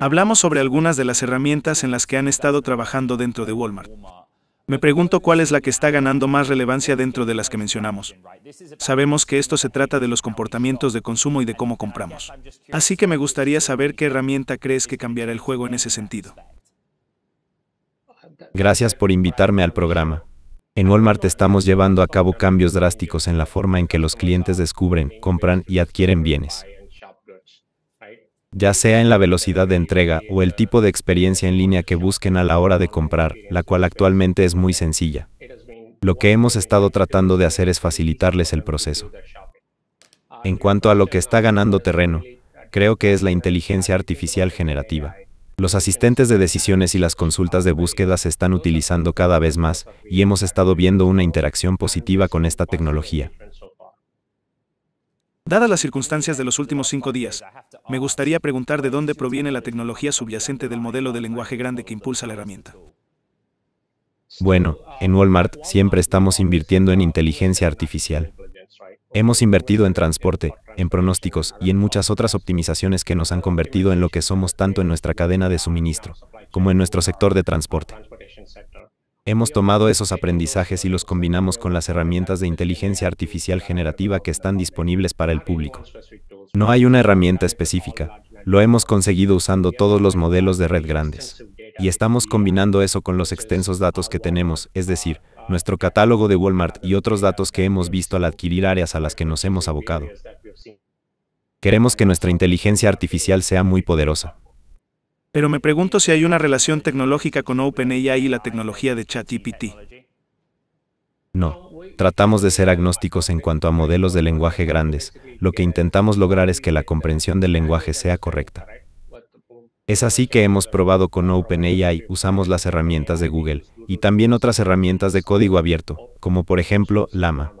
Hablamos sobre algunas de las herramientas en las que han estado trabajando dentro de Walmart. Me pregunto cuál es la que está ganando más relevancia dentro de las que mencionamos. Sabemos que esto se trata de los comportamientos de consumo y de cómo compramos. Así que me gustaría saber qué herramienta crees que cambiará el juego en ese sentido. Gracias por invitarme al programa. En Walmart estamos llevando a cabo cambios drásticos en la forma en que los clientes descubren, compran y adquieren bienes ya sea en la velocidad de entrega o el tipo de experiencia en línea que busquen a la hora de comprar, la cual actualmente es muy sencilla. Lo que hemos estado tratando de hacer es facilitarles el proceso. En cuanto a lo que está ganando terreno, creo que es la inteligencia artificial generativa. Los asistentes de decisiones y las consultas de búsqueda se están utilizando cada vez más, y hemos estado viendo una interacción positiva con esta tecnología. Dadas las circunstancias de los últimos cinco días, me gustaría preguntar de dónde proviene la tecnología subyacente del modelo de lenguaje grande que impulsa la herramienta. Bueno, en Walmart siempre estamos invirtiendo en inteligencia artificial. Hemos invertido en transporte, en pronósticos y en muchas otras optimizaciones que nos han convertido en lo que somos tanto en nuestra cadena de suministro como en nuestro sector de transporte. Hemos tomado esos aprendizajes y los combinamos con las herramientas de inteligencia artificial generativa que están disponibles para el público. No hay una herramienta específica, lo hemos conseguido usando todos los modelos de red grandes. Y estamos combinando eso con los extensos datos que tenemos, es decir, nuestro catálogo de Walmart y otros datos que hemos visto al adquirir áreas a las que nos hemos abocado. Queremos que nuestra inteligencia artificial sea muy poderosa. Pero me pregunto si hay una relación tecnológica con OpenAI y la tecnología de ChatGPT. No. Tratamos de ser agnósticos en cuanto a modelos de lenguaje grandes. Lo que intentamos lograr es que la comprensión del lenguaje sea correcta. Es así que hemos probado con OpenAI, usamos las herramientas de Google y también otras herramientas de código abierto, como por ejemplo Lama.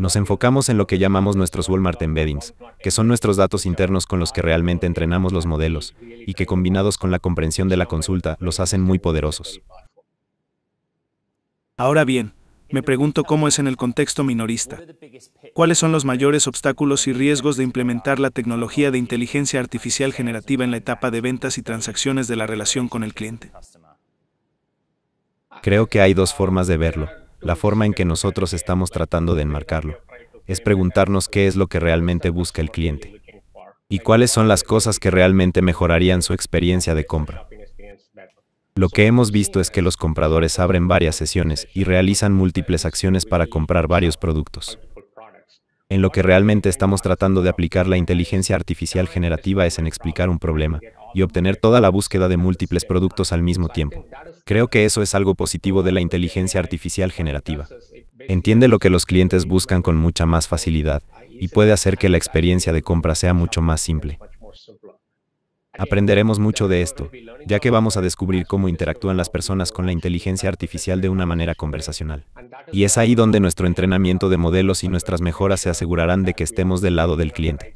Nos enfocamos en lo que llamamos nuestros Walmart embeddings, que son nuestros datos internos con los que realmente entrenamos los modelos, y que combinados con la comprensión de la consulta los hacen muy poderosos. Ahora bien, me pregunto cómo es en el contexto minorista. ¿Cuáles son los mayores obstáculos y riesgos de implementar la tecnología de inteligencia artificial generativa en la etapa de ventas y transacciones de la relación con el cliente? Creo que hay dos formas de verlo la forma en que nosotros estamos tratando de enmarcarlo, es preguntarnos qué es lo que realmente busca el cliente y cuáles son las cosas que realmente mejorarían su experiencia de compra. Lo que hemos visto es que los compradores abren varias sesiones y realizan múltiples acciones para comprar varios productos. En lo que realmente estamos tratando de aplicar la inteligencia artificial generativa es en explicar un problema y obtener toda la búsqueda de múltiples productos al mismo tiempo. Creo que eso es algo positivo de la inteligencia artificial generativa. Entiende lo que los clientes buscan con mucha más facilidad y puede hacer que la experiencia de compra sea mucho más simple. Aprenderemos mucho de esto, ya que vamos a descubrir cómo interactúan las personas con la inteligencia artificial de una manera conversacional. Y es ahí donde nuestro entrenamiento de modelos y nuestras mejoras se asegurarán de que estemos del lado del cliente.